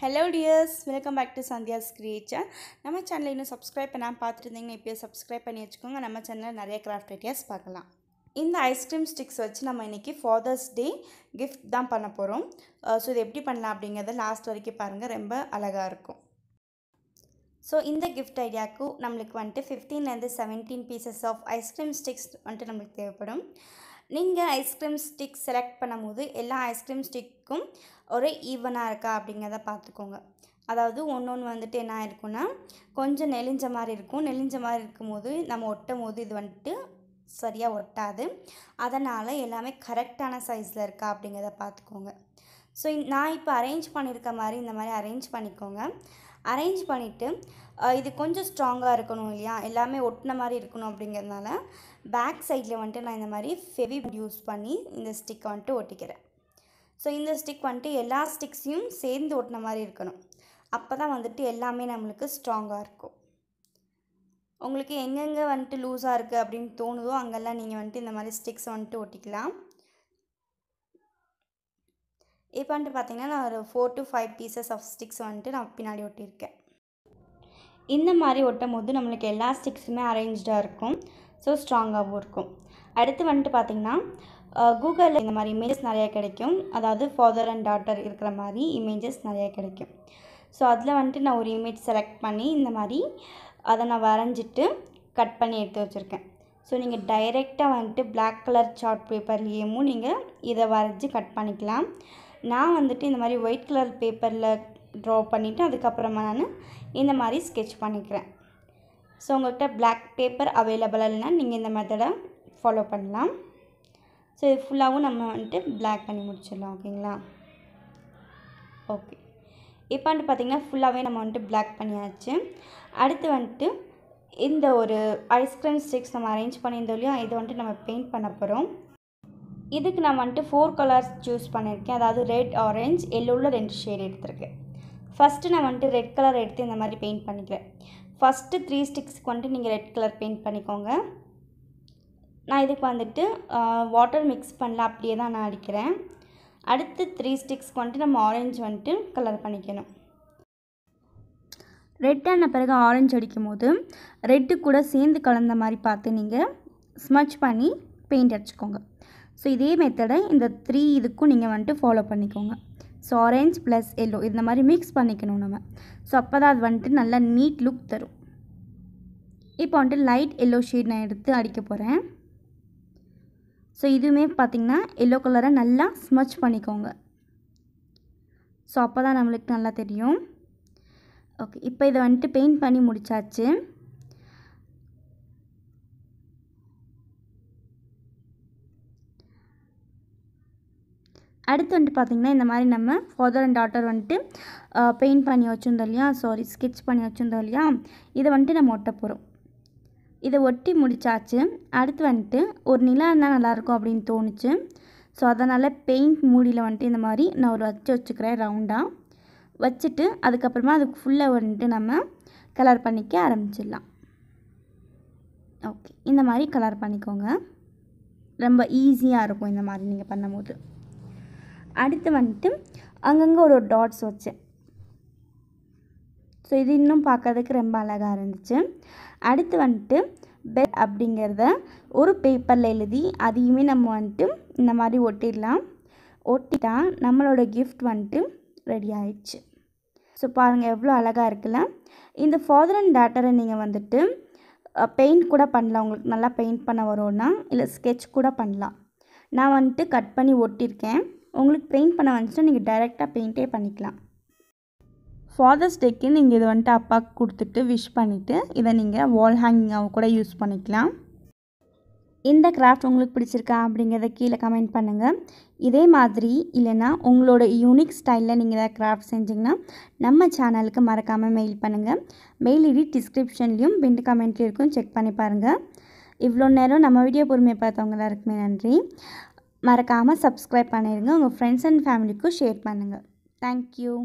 hello dears welcome back to Sandhya's creature நம்ம சேனலை இன்னும் சப்ஸ்கிரைப் பண்ணாமல் பார்த்துருந்தீங்கன்னா இப்போயே சப்ஸ்கிரைப் பண்ணி வச்சுக்கோங்க நம்ம சேனலில் நிறைய கிராஃப்ட் ஐடியாஸ் பார்க்கலாம் இந்த ஐஸ்கிரீம் ஸ்டிக்ஸ் வச்சு நம்ம இன்றைக்கி ஃபாதர்ஸ் டே கிஃப்ட் தான் பண்ண போகிறோம் ஸோ இது எப்படி பண்ணலாம் அப்படிங்கிறத லாஸ்ட் வரைக்கும் பாருங்கள் ரொம்ப அழகாக இருக்கும் ஸோ இந்த கிஃப்ட் ஐடியாவுக்கு நம்மளுக்கு வந்துட்டு ஃபிஃப்டீன்லேருந்து seventeen pieces of ice cream sticks வந்துட்டு நம்மளுக்கு தேவைப்படும் நீங்கள் ஐஸ்கிரீம் ஸ்டிக் செலக்ட் பண்ணும்போது எல்லா ஐஸ்கிரீம் ஸ்டிக்கும் ஒரே ஈவனாக இருக்கா அப்படிங்கிறத பார்த்துக்கோங்க அதாவது ஒன்று ஒன்று வந்துட்டு என்ன ஆயிருக்குன்னா கொஞ்சம் நெளிஞ்ச மாதிரி இருக்கும் நெளிஞ்ச மாதிரி இருக்கும்போது நம்ம ஒட்டும் போது இது வந்துட்டு சரியாக ஒட்டாது அதனால் எல்லாமே கரெக்டான சைஸில் இருக்கா அப்படிங்கிறத பார்த்துக்கோங்க ஸோ நான் இப்போ அரேஞ்ச் பண்ணியிருக்க மாதிரி இந்த மாதிரி அரேஞ்ச் பண்ணிக்கோங்க அரேஞ்ச் பண்ணிவிட்டு இது கொஞ்சம் ஸ்ட்ராங்காக இருக்கணும் இல்லையா எல்லாமே ஒட்டின மாதிரி இருக்கணும் அப்படிங்கிறதுனால பேக் சைடில் வந்துட்டு நான் இந்த மாதிரி ஃபெவி யூஸ் பண்ணி இந்த ஸ்டிக் வந்துட்டு ஒட்டிக்கிறேன் ஸோ இந்த ஸ்டிக் வந்துட்டு எல்லா ஸ்டிக்ஸையும் சேர்ந்து ஒட்டின மாதிரி இருக்கணும் அப்போ தான் வந்துட்டு எல்லாமே நம்மளுக்கு ஸ்ட்ராங்காக இருக்கும் உங்களுக்கு எங்கெங்கே வந்துட்டு லூஸாக இருக்குது அப்படின்னு தோணுதோ அங்கெல்லாம் நீங்கள் வந்துட்டு இந்த மாதிரி ஸ்டிக்ஸ் வந்துட்டு ஒட்டிக்கலாம் இப்போ வந்துட்டு பார்த்திங்கன்னா நான் ஒரு four to five pieces of sticks வந்துட்டு நான் பின்னாடி ஒட்டியிருக்கேன் இந்த மாதிரி ஒட்டும் போது நம்மளுக்கு எல்லா ஸ்டிக்ஸுமே அரேஞ்ச்டாக இருக்கும் ஸோ ஸ்ட்ராங்காகவும் இருக்கும் அடுத்து வந்துட்டு பார்த்திங்கன்னா கூகுளில் இந்த மாதிரி இமேஜஸ் நிறையா கிடைக்கும் அதாவது ஃபாதர் அண்ட் டாட்டர் இருக்கிற மாதிரி இமேஜஸ் நிறையா கிடைக்கும் ஸோ அதில் வந்துட்டு நான் ஒரு இமேஜ் செலக்ட் பண்ணி இந்த மாதிரி அதை நான் வரைஞ்சிட்டு கட் பண்ணி எடுத்து வச்சுருக்கேன் ஸோ நீங்கள் டைரெக்டாக வந்துட்டு பிளாக் கலர் சார்ட் பேப்பர்லேயும் நீங்கள் இதை வரைஞ்சி கட் பண்ணிக்கலாம் நான் வந்துட்டு இந்த மாதிரி ஒயிட் கலர் பேப்பரில் ட்ரா பண்ணிவிட்டு அதுக்கப்புறமா நான் இந்த மாதிரி ஸ்கெட்ச் பண்ணிக்கிறேன் ஸோ உங்கள்கிட்ட பிளாக் பேப்பர் அவைலபிளாக இல்லைனா நீங்கள் இந்த மெத்தடை ஃபாலோ பண்ணலாம் ஸோ இது ஃபுல்லாகவும் நம்ம வந்துட்டு பிளாக் பண்ணி முடிச்சிடலாம் ஓகேங்களா ஓகே இப்போ வந்துட்டு பார்த்திங்கன்னா ஃபுல்லாகவே நம்ம வந்துட்டு பிளாக் பண்ணியாச்சு அடுத்து வந்துட்டு இந்த ஒரு ஐஸ்கிரீம் ஸ்டிக்ஸ் நம்ம அரேஞ்ச் பண்ணியிருந்தோம் இல்லையா இதை வந்துட்டு நம்ம பெயிண்ட் பண்ண போகிறோம் இதுக்கு நான் வந்துட்டு ஃபோர் கலர்ஸ் சூஸ் பண்ணியிருக்கேன் அதாவது ரெட் ஆரஞ்ச் எல்லோவில் ரெண்டு ஷேட் எடுத்திருக்கேன் ஃபஸ்ட்டு நான் வந்துட்டு ரெட் கலர் எடுத்து இந்த மாதிரி பெயிண்ட் பண்ணிக்கிறேன் ஃபஸ்ட்டு த்ரீ ஸ்டிக்ஸ்க்கு வந்துட்டு நீங்கள் ரெட் கலர் பெயிண்ட் பண்ணிக்கோங்க நான் இதுக்கு வந்துட்டு வாட்டர் மிக்ஸ் பண்ணல அப்படியே தான் நான் அடிக்கிறேன் அடுத்து த்ரீ ஸ்டிக்ஸ்க்கு வந்துட்டு நம்ம ஆரஞ்சு வந்துட்டு கலர் பண்ணிக்கணும் ரெட் ஆன பிறகு ஆரஞ்சு அடிக்கும் போது ரெட்டு கூட சேர்ந்து கலந்த மாதிரி பார்த்து நீங்கள் ஸ்மச் பண்ணி பெயிண்ட் அடிச்சுக்கோங்க ஸோ இதே மெத்தடை இந்த த்ரீ இதுக்கும் நீங்கள் வந்துட்டு ஃபாலோ பண்ணிக்கோங்க ஸோ ஆரேஞ்ச் ப்ளஸ் எல்லோ இந்த மாதிரி மிக்ஸ் பண்ணிக்கணும் நம்ம ஸோ அப்போ தான் அது வந்துட்டு நல்லா நீட் லுக் தரும் இப்போ வந்துட்டு லைட் எல்லோ ஷேட் நான் எடுத்து அடிக்க போகிறேன் ஸோ இதுவுமே பார்த்திங்கன்னா எல்லோ கலரை நல்லா ஸ்மச் பண்ணிக்கோங்க ஸோ அப்போ தான் நம்மளுக்கு நல்லா தெரியும் ஓகே இப்போ இதை வந்துட்டு பெயிண்ட் பண்ணி முடித்தாச்சு அடுத்து வந்துட்டு பார்த்திங்கன்னா இந்த மாதிரி நம்ம ஃபாதர் அண்ட் டாட்டர் வந்துட்டு பெயிண்ட் பண்ணி வச்சுருந்தோம் இல்லையா சாரி ஸ்கெட்ச் பண்ணி வச்சுருந்தோம் இல்லையா இதை வந்துட்டு நம்ம ஒட்ட போகிறோம் இதை ஒட்டி முடித்தாச்சு அடுத்து வந்துட்டு ஒரு நிலா இருந்தால் நல்லாயிருக்கும் அப்படின்னு தோணுச்சு ஸோ அதனால் பெயிண்ட் மூடியில் வந்துட்டு இந்த மாதிரி நான் ஒரு வச்சு வச்சுக்கிறேன் ரவுண்டாக வச்சுட்டு அதுக்கப்புறமா அதுக்கு ஃபுல்லாக வந்துட்டு நம்ம கலர் பண்ணிக்க ஆரம்பிச்சிடலாம் ஓகே இந்த மாதிரி கலர் பண்ணிக்கோங்க ரொம்ப ஈஸியாக இருக்கும் இந்த மாதிரி நீங்கள் பண்ணும்போது அடுத்து வந்துட்டு அங்கங்கே ஒரு டாட்ஸ் வச்சேன் ஸோ இது இன்னும் பார்க்கறதுக்கு ரொம்ப அழகாக இருந்துச்சு அடுத்து வந்துட்டு பெட் அப்படிங்கிறத ஒரு பேப்பரில் எழுதி அதையுமே நம்ம வந்துட்டு இந்த மாதிரி ஒட்டிடலாம் ஒட்டிட்டா நம்மளோட கிஃப்ட் வந்துட்டு ரெடி ஆயிடுச்சு ஸோ பாருங்கள் எவ்வளோ அழகாக இருக்குல்ல இந்த ஃபாதர் அண்ட் டாட்டரை நீங்கள் வந்துட்டு பெயிண்ட் கூட பண்ணலாம் உங்களுக்கு நல்லா பெயிண்ட் பண்ண வரோன்னா இல்லை ஸ்கெட்ச் கூட பண்ணலாம் நான் வந்துட்டு கட் பண்ணி ஒட்டியிருக்கேன் உங்களுக்கு பெயிண்ட் பண்ண வந்துச்சுன்னா நீங்கள் டைரெக்டாக பெயிண்டே பண்ணிக்கலாம் ஃபாதர்ஸ் டேக்கு நீங்கள் இது வந்துட்டு அப்பாவுக்கு கொடுத்துட்டு விஷ் பண்ணிவிட்டு இதை நீங்கள் வால் ஹேங்கிங்காக கூட யூஸ் பண்ணிக்கலாம் இந்த கிராஃப்ட் உங்களுக்கு பிடிச்சிருக்கா அப்படிங்கிறத கீழே கமெண்ட் பண்ணுங்கள் இதே மாதிரி இல்லைனா உங்களோட யூனிக் ஸ்டைலில் நீங்கள் ஏதாவது கிராஃப்ட் செஞ்சிங்கன்னா நம்ம சேனலுக்கு மறக்காமல் மெயில் பண்ணுங்கள் மெயில் ஐடி டிஸ்கிரிப்ஷன்லேயும் பின் கமெண்ட்லேயும் இருக்கும் செக் பண்ணி பாருங்கள் இவ்வளோ நேரம் நம்ம வீடியோ பொறுமையை தான் இருக்குமே நன்றி மறக்காமல் சப்ஸ்கிரைப் பண்ணிடுங்க உங்கள் ஃப்ரெண்ட்ஸ் அண்ட் ஃபேமிலிக்கும் ஷேர் பண்ணுங்கள் தேங்க்யூ